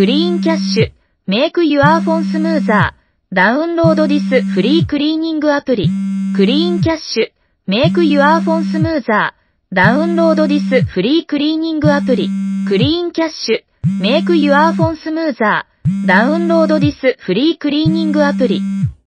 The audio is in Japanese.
クリーンキャッシュ、メイクユアーフォンスムーザー、ダウンロードディスフリークリーニングアプリ、クリーンキャッシュ、メイクユアーフォンスムーザー、ダウンロードディスフリークリーニングアプリ、クリーンキャッシュ、メイクユアーフォンスムーザー、ダウンロードディスフリークリーニングアプリ。